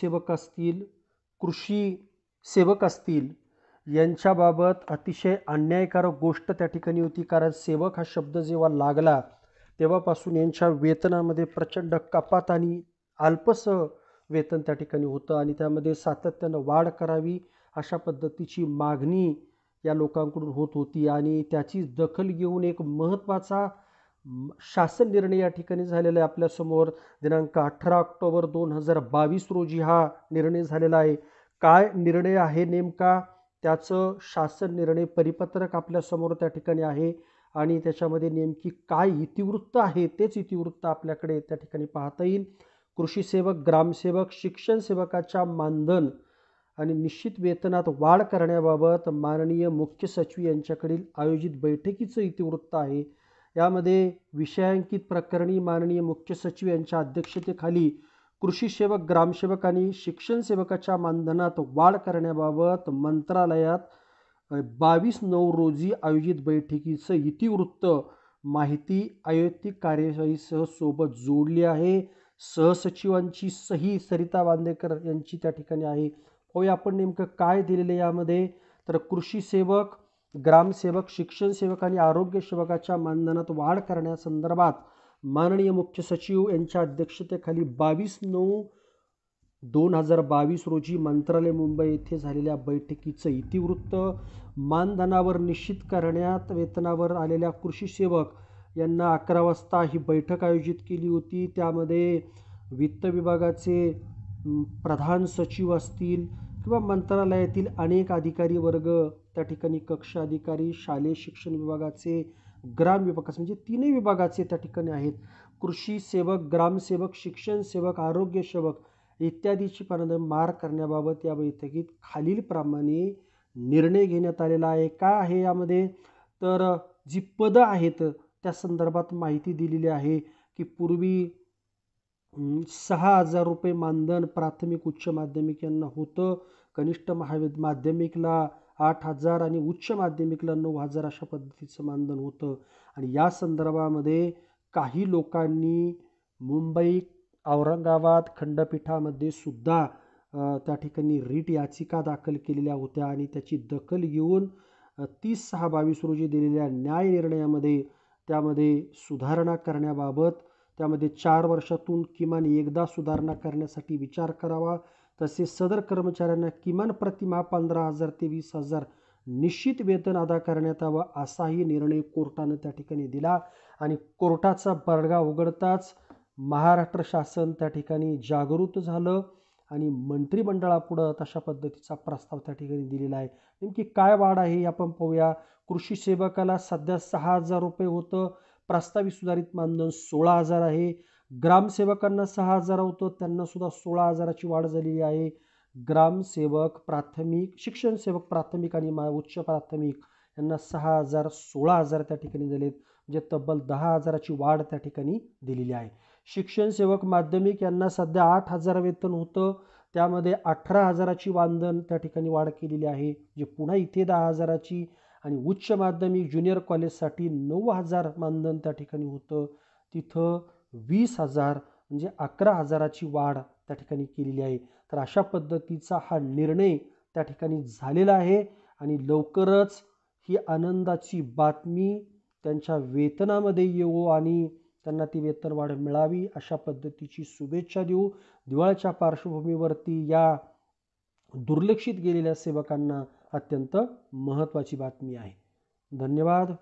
सेवक असतील कृषी सेवक असतील यांच्याबाबत अतिशय अन्यायकारक गोष्ट त्या ठिकाणी होती कारण सेवक हा शब्द जेव्हा लागला तेव्हापासून यांच्या वेतनामध्ये प्रचंड कपात आणि अल्पसह वेतन त्या ठिकाणी होतं आणि त्यामध्ये सातत्यानं वाढ करावी अशा पद्धतीची मागणी या लोकांकडून होत होती आणि त्याची दखल घेऊन एक महत्त्वाचा शासन निर्णय या ठिकाणी झालेला आहे आपल्यासमोर दिनांक अठरा ऑक्टोबर दोन हजार बावीस रोजी हा निर्णय झालेला आहे काय निर्णय आहे नेमका त्याचं शासन निर्णय परिपत्रक आपल्यासमोर त्या ठिकाणी आहे आणि त्याच्यामध्ये नेमकी काय इतिवृत्त आहे तेच इतिवृत्त आपल्याकडे त्या ठिकाणी पाहता येईल कृषी सेवक ग्रामसेवक शिक्षण सेवकाच्या मानधन आणि निश्चित वेतनात वाढ करण्याबाबत माननीय मुख्य सचिव यांच्याकडील आयोजित बैठकीचं इतिवृत्त आहे यामध्ये विषयांकित प्रकरणी माननीय मुख्य सचिव यांच्या अध्यक्षतेखाली कृषी सेवक ग्रामसेवक आणि शिक्षण सेवकाच्या मानधनात वाढ करण्याबाबत मंत्रालयात बावीस नऊ रोजी आयोजित बैठकीचं इतिवृत्त माहिती आयोजित कार्यशाळीसह सोबत जोडली आहे सहसचिवांची सही सरिता बांदेकर यांची त्या ठिकाणी आहे होय आपण नेमकं काय दिलेलं यामध्ये तर कृषी सेवक ग्रामसेवक शिक्षण सेवक आणि आरोग्य सेवकाच्या मानधनात वाढ करण्यासंदर्भात माननीय मुख्य सचिव यांच्या अध्यक्षतेखाली बावीस नऊ दोन हजार बावीस रोजी मंत्रालय मुंबई येथे झालेल्या बैठकीचं इतिवृत्त मानधनावर निश्चित करण्यात वेतनावर आलेल्या कृषी सेवक यांना अकरा वाजता ही बैठक आयोजित केली होती त्यामध्ये वित्त विभागाचे प्रधान सचिव असतील किंवा मंत्रालयातील अनेक अधिकारी वर्ग त्या ठिकाणी कक्ष अधिकारी शालेय शिक्षण विभागाचे ग्राम विभागाचे म्हणजे तीनही विभागाचे त्या ठिकाणी आहेत कृषी सेवक ग्रामसेवक शिक्षण सेवक आरोग्य सेवक इत्यादीची पर्यंत मार करण्याबाबत या बैठकीत खालीलप्रमाणे निर्णय घेण्यात आलेला आहे काय आहे यामध्ये तर जी पदं आहेत त्या संदर्भात माहिती दिलेली आहे की पूर्वी सहा हजार रुपये मानधन प्राथमिक उच्च माध्यमिक यांना होतं कनिष्ठ महाविद माध्यमिकला आठ हजार आणि उच्च माध्यमिकला नऊ हजार अशा पद्धतीचं मानधन होतं आणि या संदर्भामध्ये काही लोकांनी मुंबई औरंगाबाद खंडपीठामध्ये सुद्धा त्या ठिकाणी रीट याचिका दाखल केलेल्या होत्या आणि त्याची दखल घेऊन तीस सहा बावीस रोजी दिलेल्या न्याय निर्णयामध्ये त्यामध्ये सुधारणा करण्याबाबत त्यामध्ये चार वर्षातून किमान एकदा सुधारणा करण्यासाठी विचार करावा तसेच सदर कर्मचाऱ्यांना किमान प्रतिमा पंधरा हजार ते वीस हजार निश्चित वेतन अदा करण्यात यावं असाही निर्णय कोर्टानं त्या ठिकाणी दिला आणि कोर्टाचा बडगा उघडताच महाराष्ट्र शासन त्या ठिकाणी जागृत झालं आणि मंत्रिमंडळापुढं तशा पद्धतीचा प्रस्ताव त्या ठिकाणी दिलेला आहे नेमकी काय वाढ आहे आपण पाहूया कृषी सेवकाला सध्या सहा हजार रुपये होतं प्रस्तावित सुधारित मानधन सोळा हजार आहे ग्रामसेवकांना सहा हजार होतं त्यांना सुद्धा सोळा हजाराची वाढ झालेली आहे ग्रामसेवक प्राथमिक शिक्षण सेवक प्राथमिक आणि उच्च प्राथमिक यांना सहा हजार सोळा हजार त्या ठिकाणी झालेत म्हणजे तब्बल दहा हजाराची वाढ त्या ठिकाणी दिलेली आहे शिक्षण सेवक माध्यमिक यांना सध्या आठ हजार वेतन होतं त्यामध्ये अठरा हजाराची मानधन त्या ठिकाणी वाढ केलेली आहे जे म्हणजे पुन्हा इथे दहा हजाराची आणि उच्च माध्यमिक ज्युनियर कॉलेजसाठी नऊ हजार मानधन त्या ठिकाणी होतं तिथं वीस हजार म्हणजे अकरा हजाराची वाढ त्या ठिकाणी केलेली आहे तर अशा पद्धतीचा हा निर्णय त्या ठिकाणी झालेला आहे आणि लवकरच ही आनंदाची बातमी त्यांच्या वेतनामध्ये येऊ आणि त्यांना ती वेतनवाढ मिळावी अशा पद्धतीची शुभेच्छा देऊ दिवाळीच्या पार्श्वभूमीवरती या दुर्लक्षित गेलेल्या सेवकांना अत्यंत महत्त्वाची बातमी आहे धन्यवाद